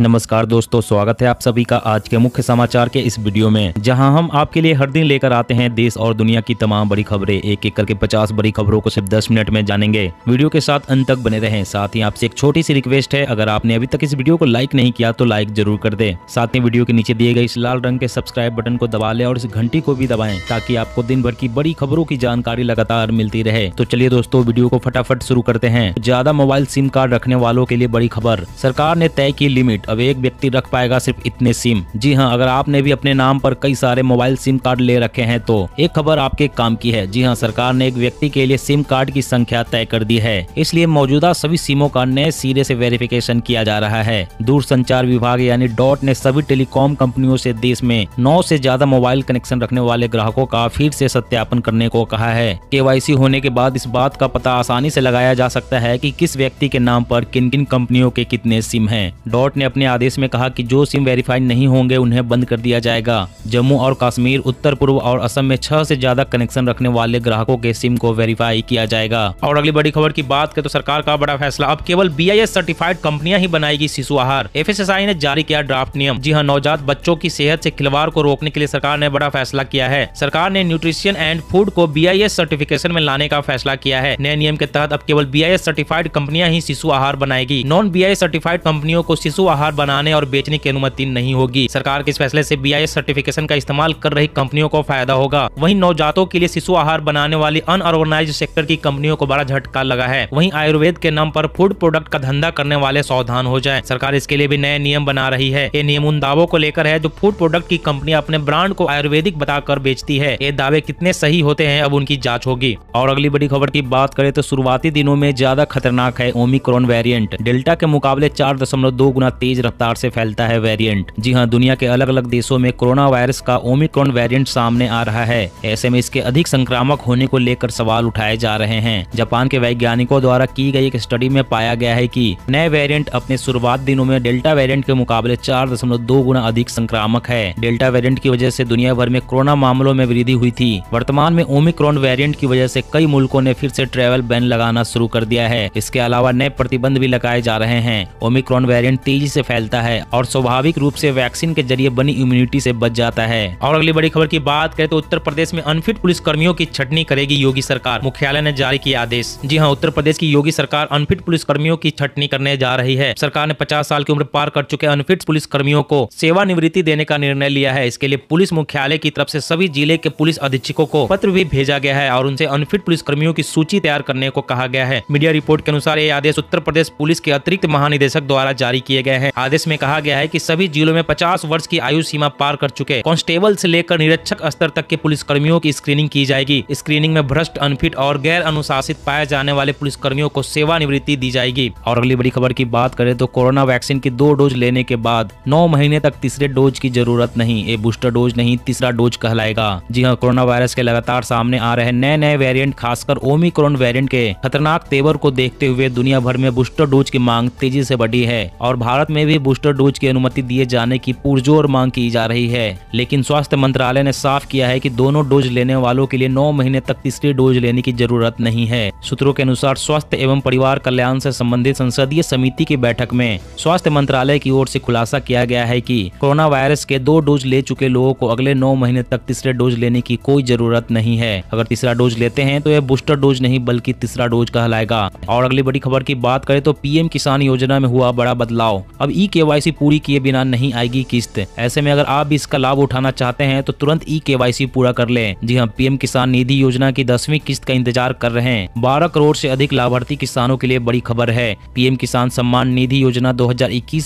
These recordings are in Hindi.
नमस्कार दोस्तों स्वागत है आप सभी का आज के मुख्य समाचार के इस वीडियो में जहां हम आपके लिए हर दिन लेकर आते हैं देश और दुनिया की तमाम बड़ी खबरें एक एक करके 50 बड़ी खबरों को सिर्फ 10 मिनट में जानेंगे वीडियो के साथ अंत तक बने रहें साथ ही आपसे एक छोटी सी रिक्वेस्ट है अगर आपने अभी तक इस वीडियो को लाइक नहीं किया तो लाइक जरूर कर दे साथ ही वीडियो के नीचे दिए गए इस लाल रंग के सब्सक्राइब बटन को दबा ले और इस घंटी को भी दबाए ताकि आपको दिन भर की बड़ी खबरों की जानकारी लगातार मिलती रहे तो चलिए दोस्तों वीडियो को फटाफट शुरू करते हैं ज्यादा मोबाइल सिम कार्ड रखने वालों के लिए बड़ी खबर सरकार ने तय की लिमिट लिमिट अब एक व्यक्ति रख पाएगा सिर्फ इतने सिम जी हाँ अगर आपने भी अपने नाम पर कई सारे मोबाइल सिम कार्ड ले रखे हैं तो एक खबर आपके काम की है जी हाँ सरकार ने एक व्यक्ति के लिए सिम कार्ड की संख्या तय कर दी है इसलिए मौजूदा सभी सिमों का नए सिरे ऐसी वेरिफिकेशन किया जा रहा है दूर संचार विभाग यानी डॉट ने सभी टेलीकॉम कंपनियों से देश में नौ से ज्यादा मोबाइल कनेक्शन रखने वाले ग्राहकों का फिर से सत्यापन करने को कहा है केवाईसी होने के बाद इस बात का पता आसानी से लगाया जा सकता है कि किस व्यक्ति के नाम पर किन किन कंपनियों के कितने सिम हैं। डॉट ने अपने आदेश में कहा कि जो सिम वेरीफाइड नहीं होंगे उन्हें बंद कर दिया जाएगा जम्मू और कश्मीर उत्तर पूर्व और असम में छह से ज्यादा कनेक्शन रखने वाले ग्राहकों के सिम को वेरीफाई किया जाएगा और अगली बड़ी खबर की बात करें तो सरकार का बड़ा फैसला अब केवल बी सर्टिफाइड कंपनियां ही बनाएगी शिशु आहार एफ ने जारी किया ड्राफ्ट नियम जी हाँ नवजात बच्चों की सेहत ऐसी से खिलवाड़ को रोकने के लिए सरकार ने बड़ा फैसला किया है सरकार ने न्यूट्रिशन एंड फूड को बी सर्टिफिकेशन में लाने का फैसला किया है नए नियम के तहत अब केवल बी सर्टिफाइड कंपनियां ही शिशु आहार बनाएगी नॉन बी सर्टिफाइड कंपनियों को शिशु आहार उपहार बनाने और बेचने की अनुमति नहीं होगी सरकार के इस फैसले ऐसी बी सर्टिफिकेशन का इस्तेमाल कर रही कंपनियों को फायदा होगा वही नवजातों के लिए शिशु आहार बनाने वाली अनऑर्गेनाइज सेक्टर की कंपनियों को बड़ा झटका लगा है वही आयुर्वेद के नाम आरोप फूड प्रोडक्ट का धंधा करने वाले सावधान हो जाए सरकार इसके लिए भी नए नियम बना रही है ये नियम उन दावों को लेकर है जो फूड प्रोडक्ट की कंपनी अपने ब्रांड को आयुर्वेदिक बताकर बेचती है ये दावे कितने सही होते हैं अब उनकी जाँच होगी और अगली बड़ी खबर की बात करें तो शुरुआती दिनों में ज्यादा खतरनाक है ओमिक्रॉन वेरिएंट डेल्टा के मुकाबले चार दशमलव दो गुना तेज तेज रफ्तार से फैलता है वेरिएंट जी हां दुनिया के अलग अलग देशों में कोरोना वायरस का ओमिक्रॉन वेरिएंट सामने आ रहा है ऐसे में इसके अधिक संक्रामक होने को लेकर सवाल उठाए जा रहे हैं जापान के वैज्ञानिकों द्वारा की गई एक स्टडी में पाया गया है की नए वेरियंट अपने शुरुआत दिनों में डेल्टा वेरियंट के मुकाबले चार दशमलव दो गुना अधिक संक्रामक है डेल्टा वेरियंट की वजह ऐसी दुनिया भर में कोरोना मामलों में वृद्धि हुई थी वर्तमान में ओमिक्रॉन वेरियंट की वजह ऐसी कई मुल्कों ने फिर ऐसी ट्रेवल बैन लगाना शुरू कर दिया है इसके अलावा नए प्रतिबंध भी लगाए जा रहे हैं ओमिक्रॉन वेरिएंट तेजी से फैलता है और स्वाभाविक रूप से वैक्सीन के जरिए बनी इम्यूनिटी से बच जाता है और अगली बड़ी खबर की बात करें तो उत्तर प्रदेश में अनफिट पुलिस कर्मियों की छटनी करेगी योगी सरकार मुख्यालय ने जारी किया आदेश जी हाँ उत्तर प्रदेश की योगी सरकार अनफिट पुलिस कर्मियों की छटनी करने जा रही है सरकार ने पचास साल की उम्र पार कर चुके अनफिट पुलिस कर्मियों को सेवानिवृत्ति देने का निर्णय लिया है इसके लिए पुलिस मुख्यालय की तरफ से सभी जिले के पुलिस अधीक्षकों को पत्र भी भेजा गया है और उनसे अनफिट पुलिस कर्मियों की सूची तैयार करने को कहा गया है मीडिया रिपोर्ट के अनुसार ये आदेश उत्तर प्रदेश पुलिस के अतिरिक्त महानिदेशक द्वारा जारी किए गए हैं आदेश में कहा गया है कि सभी जिलों में 50 वर्ष की आयु सीमा पार कर चुके कांस्टेबल से लेकर निरीक्षक स्तर तक के पुलिस कर्मियों की स्क्रीनिंग की जाएगी स्क्रीनिंग में भ्रष्ट अनफिट और गैर अनुशासित पाए जाने वाले पुलिस कर्मियों को सेवानिवृत्ति दी जाएगी और अगली बड़ी खबर की बात करें तो कोरोना वैक्सीन की दो डोज लेने के बाद नौ महीने तक तीसरे डोज की जरूरत नहीं ये बूस्टर डोज नहीं तीसरा डोज कहलाएगा जी हाँ कोरोना वायरस के लगातार सामने आ रहे नए नए वेरियंट खासकर ओमिक्रोन वेरियंट के खतरनाक तेवर को देखते हुए दुनिया भर में बूस्टर डोज की मांग तेजी से बढ़ी है और भारत में भी बूस्टर डोज की अनुमति दिए जाने की पुरजोर मांग की जा रही है लेकिन स्वास्थ्य मंत्रालय ने साफ किया है कि दोनों डोज लेने वालों के लिए नौ महीने तक तीसरी डोज लेने की जरूरत नहीं है सूत्रों के अनुसार स्वास्थ्य एवं परिवार कल्याण से संबंधित संसदीय समिति की बैठक में स्वास्थ्य मंत्रालय की ओर से खुलासा किया गया है कि कोरोना वायरस के दो डोज ले चुके लोगों को अगले नौ महीने तक तीसरे डोज लेने की कोई जरूरत नहीं है अगर तीसरा डोज लेते हैं तो यह बूस्टर डोज नहीं बल्कि तीसरा डोज कहलाएगा और अगली बड़ी खबर की बात करें तो पीएम किसान योजना में हुआ बड़ा बदलाव अब ई e के पूरी किए बिना नहीं आएगी किस्त ऐसे में अगर आप भी इसका लाभ उठाना चाहते हैं तो तुरंत ई e के पूरा कर ले जी हाँ पीएम किसान निधि योजना की दसवीं किस्त का इंतजार कर रहे हैं बारह करोड़ ऐसी अधिक लाभार्थी किसानों के लिए बड़ी खबर है पीएम किसान सम्मान निधि योजना दो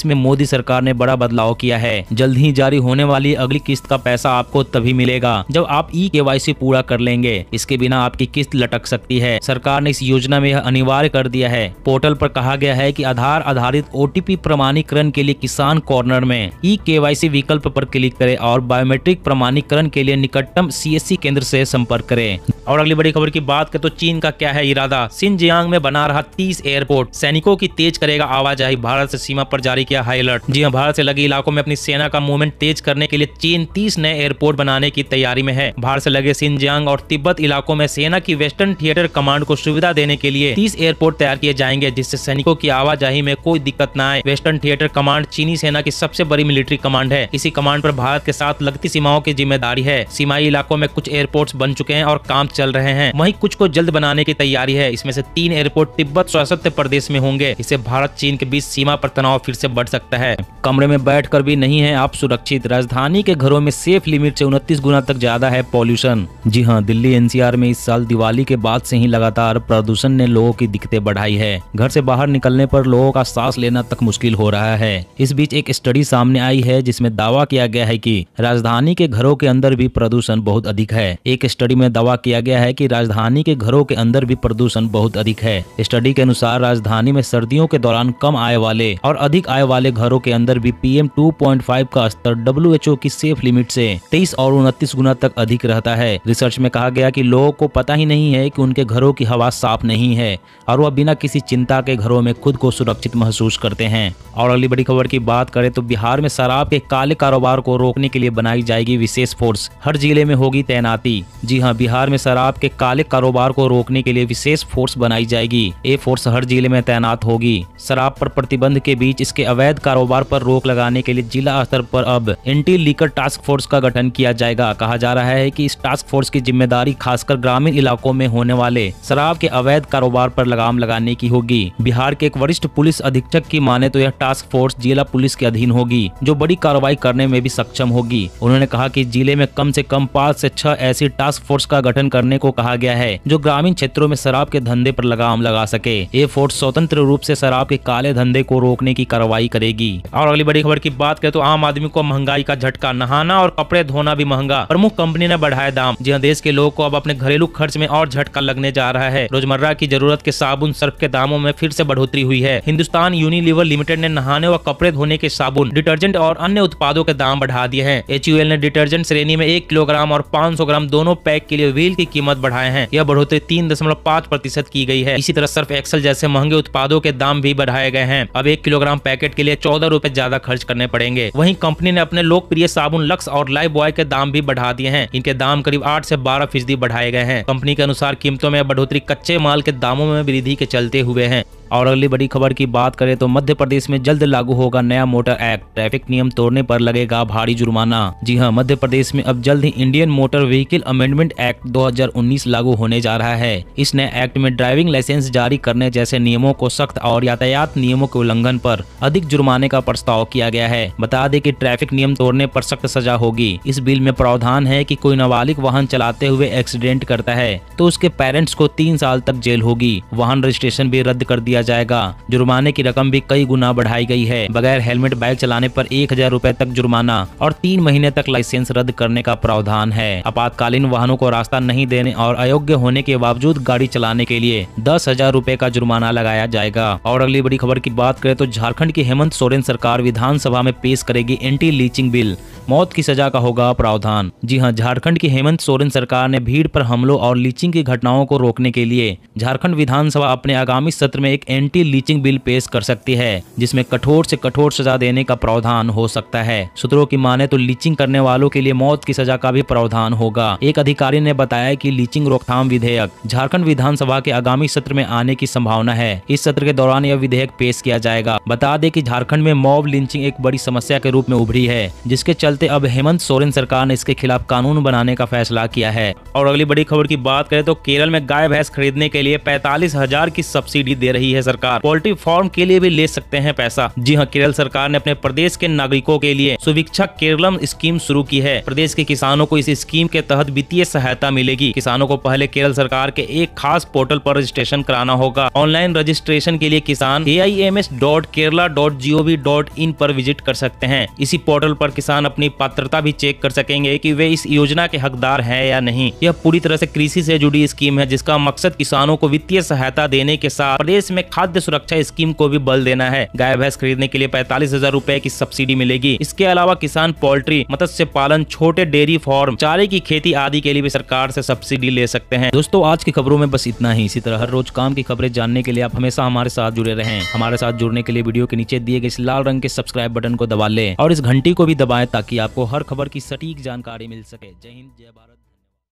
में मोदी सरकार ने बड़ा बदलाव किया है जल्द ही जारी होने वाली अगली किस्त का पैसा आपको तभी मिलेगा जब आप ई e के पूरा कर लेंगे इसके बिना आपकी किस्त लटक सकती है सरकार ने इस योजना में यह अनिवार्य कर दिया है पोर्टल पर कहा गया है कि आधार आधारित ओटीपी प्रमाणिक प्रमाणीकरण के लिए किसान कॉर्नर में ई के विकल्प पर क्लिक करें और बायोमेट्रिक प्रमाणीकरण के लिए निकटतम सीएससी केंद्र से संपर्क करें और अगली बड़ी खबर की बात करें तो चीन का क्या है इरादा सिंजियांग में बना रहा तीस एयरपोर्ट सैनिकों की तेज करेगा आवाजाही भारत से सीमा पर जारी किया हाई अलर्ट जी हाँ भारत से लगे इलाकों में अपनी सेना का मूवमेंट तेज करने के लिए चीन तीस नए एयरपोर्ट बनाने की तैयारी में है भारत से लगे सिंजियांग और तिब्बत इलाकों में सेना की वेस्टर्न थिएटर कमांड को सुविधा देने के लिए तीस एयरपोर्ट तैयार किए जाएंगे जिससे सैनिकों की आवाजाही में कोई दिक्कत न आए वेस्टर्न थिएटर ऑपरेटर कमांड चीनी सेना की सबसे बड़ी मिलिट्री कमांड है इसी कमांड पर भारत के साथ लगती सीमाओं की जिम्मेदारी है सीमाई इलाकों में कुछ एयरपोर्ट बन चुके हैं और काम चल रहे हैं वही कुछ को जल्द बनाने की तैयारी है इसमें से तीन एयरपोर्ट तिब्बत स्वायत्त प्रदेश में होंगे इससे भारत चीन के बीच सीमा पर तनाव फिर से बढ़ सकता है कमरे में बैठ भी नहीं है आप सुरक्षित राजधानी के घरों में सेफ लिमिट से उनतीस गुना तक ज्यादा है पॉल्यूशन जी हाँ दिल्ली एनसीआर में इस साल दिवाली के बाद से ही लगातार प्रदूषण ने लोगों की दिक्कतें बढ़ाई है घर से बाहर निकलने पर लोगों का सांस लेना तक मुश्किल हो रहा है रहा है इस बीच एक स्टडी सामने आई है जिसमें दावा किया गया है कि राजधानी के घरों के अंदर भी प्रदूषण बहुत अधिक है एक स्टडी में दावा किया गया है कि राजधानी के घरों के अंदर भी प्रदूषण बहुत अधिक है स्टडी के अनुसार राजधानी में सर्दियों के दौरान कम आय वाले और अधिक आय वाले घरों के अंदर भी पीएम 2.5 का स्तर डब्ल्यू की सेफ लिमिट से 23 और उनतीस गुना तक अधिक रहता है रिसर्च में कहा गया कि लोगों को पता ही नहीं है कि उनके घरों की हवा साफ नहीं है और वह बिना किसी चिंता के घरों में खुद को सुरक्षित महसूस करते हैं और अगली बड़ी खबर की बात करें तो बिहार में शराब के काले कारोबार को रोकने के लिए बनाई जाएगी विशेष फोर्स हर जिले में होगी तैनाती जी हाँ बिहार में शराब के काले कारोबार को रोकने के लिए विशेष फोर्स बनाई जाएगी ये फोर्स हर जिले में तैनात होगी शराब पर प्रतिबंध के बीच इसके अवैध कारोबार पर रोक लगाने के लिए जिला स्तर पर अब एंटी लीकर टास्क फोर्स का गठन किया जाएगा कहा जा रहा है की इस टास्क फोर्स की जिम्मेदारी खासकर ग्रामीण इलाकों में होने वाले शराब के अवैध कारोबार आरोप लगाम लगाने की होगी बिहार के एक वरिष्ठ पुलिस अधीक्षक की माने तो यह टास्क फोर्स जिला पुलिस के अधीन होगी जो बड़ी कार्रवाई करने में भी सक्षम होगी उन्होंने कहा की जिले में कम ऐसी कम पाँच ऐसी छह ऐसी टास्क फोर्स का गठन करने को कहा गया है जो ग्रामीण क्षेत्रों में शराब के धंधे आरोप लगाम लगा सके ये फोर्स स्वतंत्र रूप ऐसी शराब के काले धंधे को रोकने की कार्रवाई करेगी और अगली बड़ी खबर की बात करें तो आम आदमी को महंगाई का झटका नहाना और कपड़े धोना भी महंगा प्रमुख कंपनी ने बढ़ाया दाम जी हाँ, देश के लोगों को अब अपने घरेलू खर्च में और झटका लगने जा रहा है रोजमर्रा की जरूरत के साबुन सर्फ के दामों में फिर से बढ़ोतरी हुई है हिंदुस्तान यूनिलीवर लिमिटेड ने नहाने नहाने व कपड़े धोने के साबुन डिटर्जेंट और अन्य उत्पादों के दाम बढ़ा दिए हैं एच ने डिटर्जेंट श्रेणी में एक किलोग्राम और पाँच ग्राम दोनों पैक के लिए व्हील की कीमत बढ़ाए हैं यह बढ़ोतरी तीन दशमलव प्रतिशत की गई है इसी तरह सर्फ एक्सल जैसे महंगे उत्पादों के दाम भी बढ़ाए गए हैं अब एक किलोग्राम पैकेट के लिए चौदह रूपए ज्यादा खर्च करने पड़ेंगे वही कंपनी ने अपने लोकप्रिय साबुन लक्स और लाइव बॉय के दाम भी बढ़ा दिए हैं इनके दाम करीब आठ ऐसी बारह फीसदी बढ़ाए गए हैं कंपनी के अनुसार कीमतों में बढ़ोतरी कच्चे माल के दामों में वृद्धि के चलते हुए है और अगली बड़ी खबर की बात करें तो मध्य प्रदेश में जल्द लागू होगा नया मोटर एक्ट ट्रैफिक नियम तोड़ने पर लगेगा भारी जुर्माना जी हाँ मध्य प्रदेश में अब जल्द ही Indian motor vehicle amendment act 2019 लागू होने जा रहा है इस नए एक्ट में ड्राइविंग लाइसेंस जारी करने जैसे नियमों को सख्त और यातायात नियमों के उल्लंघन आरोप अधिक जुर्माने का प्रस्ताव किया गया है बता दें की ट्रैफिक नियम तोड़ने आरोप सख्त सजा होगी इस बिल में प्रावधान है की कोई नाबालिग वाहन चलाते हुए एक्सीडेंट करता है तो उसके पेरेंट्स को तीन साल तक जेल होगी वाहन रजिस्ट्रेशन भी रद्द कर दिया दिया जाएगा जुर्माने की रकम भी कई गुना बढ़ाई गई है बगैर हेलमेट बाइक चलाने पर एक हजार रूपए तक जुर्माना और तीन महीने तक लाइसेंस रद्द करने का प्रावधान है आपातकालीन वाहनों को रास्ता नहीं देने और अयोग्य होने के बावजूद गाड़ी चलाने के लिए दस हजार रूपए का जुर्माना लगाया जाएगा और अगली बड़ी खबर की बात करें तो झारखंड की हेमंत सोरेन सरकार विधानसभा में पेश करेगी एंटी लीचिंग बिल मौत की सजा का होगा प्रावधान जी हाँ झारखंड की हेमंत सोरेन सरकार ने भीड़ पर हमलों और लीचिंग की घटनाओं को रोकने के लिए झारखंड विधानसभा अपने आगामी सत्र में एक एंटी लीचिंग बिल पेश कर सकती है जिसमें कठोर से कठोर सजा देने का प्रावधान हो सकता है सूत्रों की माने तो लीचिंग करने वालों के लिए मौत की सजा का भी प्रावधान होगा एक अधिकारी ने बताया की लीचिंग रोकथाम विधेयक झारखंड विधानसभा के आगामी सत्र में आने की संभावना है इस सत्र के दौरान यह विधेयक पेश किया जाएगा बता दें की झारखण्ड में मॉब लिंचिंग एक बड़ी समस्या के रूप में उभरी है जिसके चलते अब हेमंत सोरेन सरकार ने इसके खिलाफ कानून बनाने का फैसला किया है और अगली बड़ी खबर की बात करें तो केरल में गाय भैंस खरीदने के लिए पैतालीस हजार की सब्सिडी दे रही है है सरकार पोल्ट्री फार्म के लिए भी ले सकते हैं पैसा जी हाँ केरल सरकार ने अपने प्रदेश के नागरिकों के लिए सुविक्षा केरलम स्कीम शुरू की है प्रदेश के किसानों को इस स्कीम के तहत वित्तीय सहायता मिलेगी किसानों को पहले केरल सरकार के एक खास पोर्टल पर रजिस्ट्रेशन कराना होगा ऑनलाइन रजिस्ट्रेशन के लिए किसान A I M S dot Kerala dot G O V dot in पर विजिट कर सकते हैं इसी पोर्टल पर किसान अपनी पात्रता भी चेक कर सकेंगे कि वे इस योजना के हकदार हैं या नहीं यह पूरी तरह से कृषि से जुड़ी स्कीम है जिसका मकसद किसानों को वित्तीय सहायता देने के साथ प्रदेश में खाद्य सुरक्षा स्कीम को भी बल देना है गाय भैंस खरीदने के लिए पैंतालीस हजार रूपए की सब्सिडी मिलेगी इसके अलावा किसान पोल्ट्री मत्स्य पालन छोटे डेयरी फार्म चारे की खेती आदि के लिए भी सरकार से सब्सिडी ले सकते हैं दोस्तों आज की खबरों में बस इतना ही इसी तरह हर रोज काम की खबरें जानने के लिए आप हमेशा हमारे साथ जुड़े रहे हमारे साथ जुड़ने के लिए वीडियो के नीचे दिए गए इस लाल रंग के सब्सक्राइब बटन को दबा ले और इस घंटी को भी दबाए ताकि आपको हर खबर की सटीक जानकारी मिल सके जय हिंद जय भारत